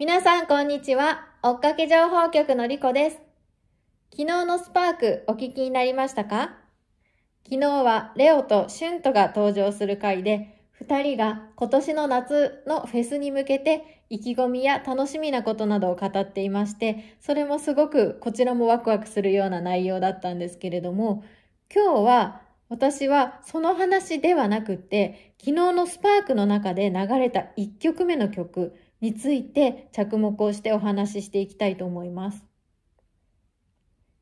皆さん、こんにちは。追っかけ情報局のりこです。昨日のスパークお聞きになりましたか昨日はレオとシュントが登場する回で、二人が今年の夏のフェスに向けて意気込みや楽しみなことなどを語っていまして、それもすごくこちらもワクワクするような内容だったんですけれども、今日は私はその話ではなくて、昨日のスパークの中で流れた一曲目の曲、について着目をしてお話ししていきたいと思います。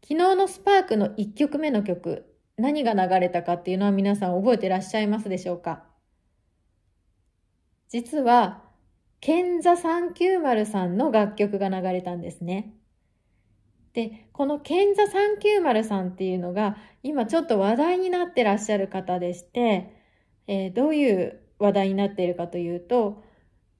昨日のスパークの1曲目の曲、何が流れたかっていうのは皆さん覚えてらっしゃいますでしょうか実は、ケンザ390さんの楽曲が流れたんですね。で、このケンザ390さんっていうのが、今ちょっと話題になってらっしゃる方でして、えー、どういう話題になっているかというと、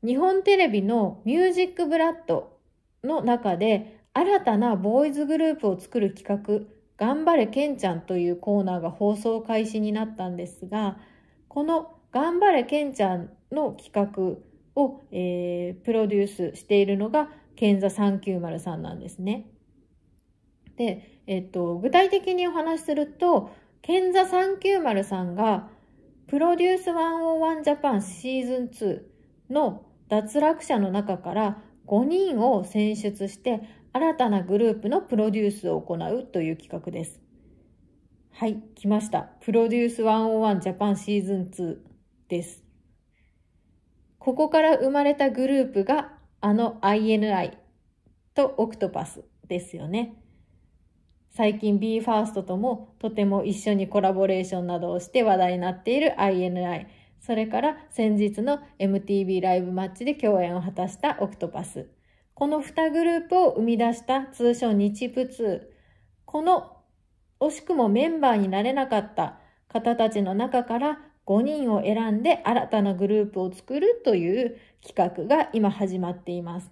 日本テレビのミュージックブラッドの中で新たなボーイズグループを作る企画頑張れけんちゃんというコーナーが放送開始になったんですが、この頑張れけんちゃんの企画を、えー、プロデュースしているのがけんざ390さんなんですね。で、えっと、具体的にお話しすると、けんざ390さんがプロデュース101ジャパンシーズン2の脱落者の中から5人を選出して新たなグループのプロデュースを行うという企画です。はい、来ました。プロデュース101ジャパンシーズン2です。ここから生まれたグループがあの INI とオクトパスですよね。最近 BE:FIRST ともとても一緒にコラボレーションなどをして話題になっている INI。それから先日の MTV ライブマッチで共演を果たしたオクトパス。この2グループを生み出した通称日仏。2。この惜しくもメンバーになれなかった方たちの中から5人を選んで新たなグループを作るという企画が今始まっています。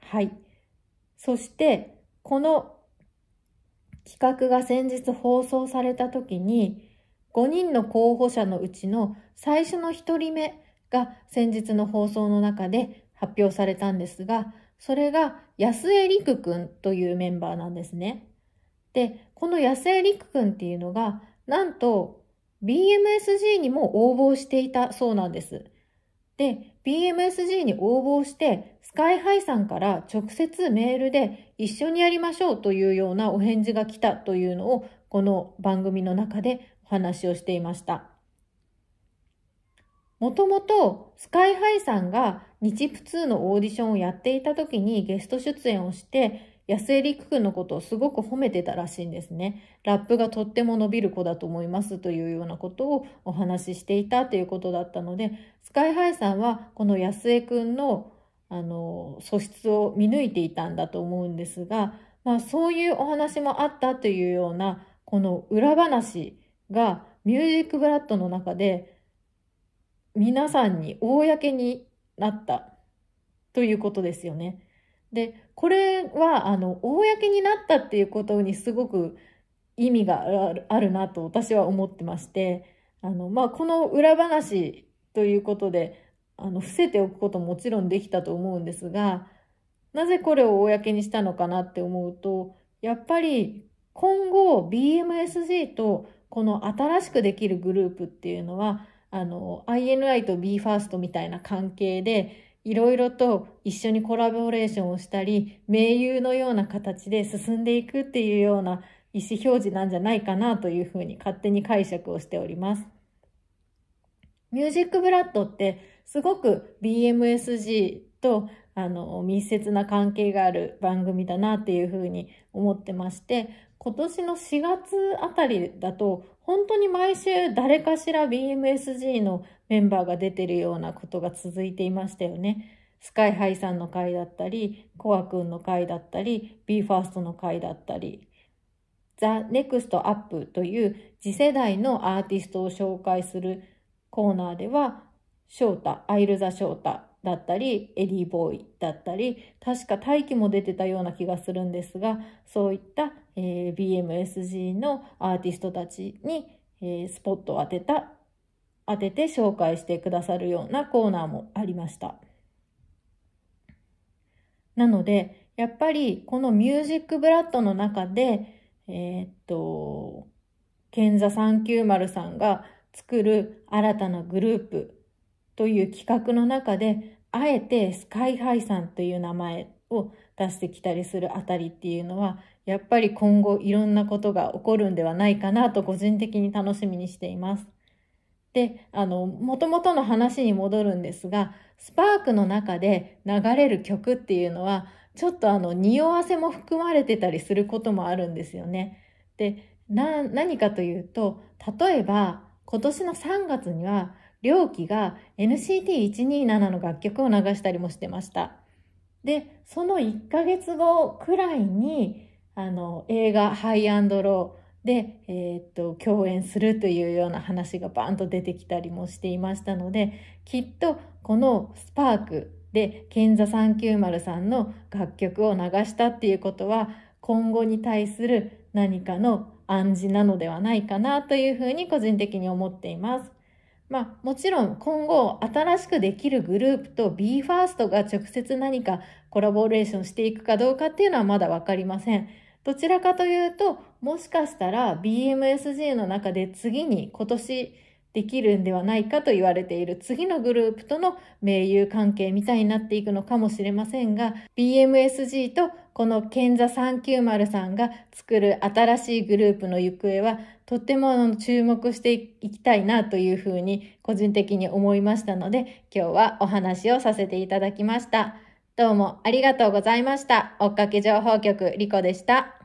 はい。そして、この企画が先日放送された時に、5人の候補者のうちの最初の1人目が先日の放送の中で発表されたんですが、それが安江陸くんというメンバーなんですね。で、この安江陸くんっていうのが、なんと BMSG にも応募していたそうなんです。で、BMSG に応募して、スカイハイさんから直接メールで一緒にやりましょうというようなお返事が来たというのを、この番組の中で話をしていました。もともとスカイハイさんが日プ2のオーディションをやっていた時にゲスト出演をして、安江陸君のことをすごく褒めてたらしいんですね。ラップがとっても伸びる子だと思いますというようなことをお話ししていたということだったので、スカイハイさんはこの安江君のあの素質を見抜いていたんだと思うんですが、まあそういうお話もあったというようなこの裏話が、ミュージックブラッドの中で、皆さんに公になったということですよね。で、これは、あの、公になったっていうことにすごく意味があるなと私は思ってまして、あの、まあ、この裏話ということで、あの、伏せておくことももちろんできたと思うんですが、なぜこれを公にしたのかなって思うと、やっぱり今後 BMSG とこの新しくできるグループっていうのは、あの、INI と BE:FIRST みたいな関係で、いろいろと一緒にコラボレーションをしたり、盟友のような形で進んでいくっていうような意思表示なんじゃないかなというふうに勝手に解釈をしております。ミュージックブラッドってすごく BMSG とあの、密接な関係がある番組だなっていうふうに思ってまして、今年の4月あたりだと、本当に毎週誰かしら BMSG のメンバーが出てるようなことが続いていましたよね。スカイハイさんの回だったり、コアくんの回だったり、BE:FIRST の回だったり、ザ・ネクスト・アップという次世代のアーティストを紹介するコーナーでは、翔太、アイルザ・翔太だったり、エディボーイだったり、確か大気も出てたような気がするんですが、そういった、えー、BMSG のアーティストたちに、えー、スポットを当てた、当てて紹介してくださるようなコーナーもありました。なので、やっぱりこのミュージックブラッドの中で、えー、っと、賢座390さんが作る新たなグループという企画の中で、あえてスカイハイさんという名前を出してきたりするあたりっていうのは、やっぱり今後いろんなことが起こるんではないかなと個人的に楽しみにしています。で、あの、元々の話に戻るんですが、スパークの中で流れる曲っていうのは、ちょっとあの、匂わせも含まれてたりすることもあるんですよね。で、な、何かというと、例えば、今年の3月には、良輝が NCT127 の楽曲を流したりもしてました。で、その1ヶ月後くらいに、あの、映画ハイアンドローで、えー、っと、共演するというような話がバーンと出てきたりもしていましたので、きっとこのスパークで、ケンザ390さんの楽曲を流したっていうことは、今後に対する何かの暗示なのではないかなというふうに個人的に思っています。まあ、もちろん今後新しくできるグループと BE:FIRST が直接何かコラボレーションしていくかどうかっていうのはまだ分かりません。どちらかというと、もしかしたら BMSG の中で次に今年できるんではないかと言われている次のグループとの盟友関係みたいになっていくのかもしれませんが、BMSG とこの賢者390さんが作る新しいグループの行方はとってもあの注目していきたいなというふうに個人的に思いましたので、今日はお話をさせていただきました。どうもありがとうございました。追っかけ情報局リコでした。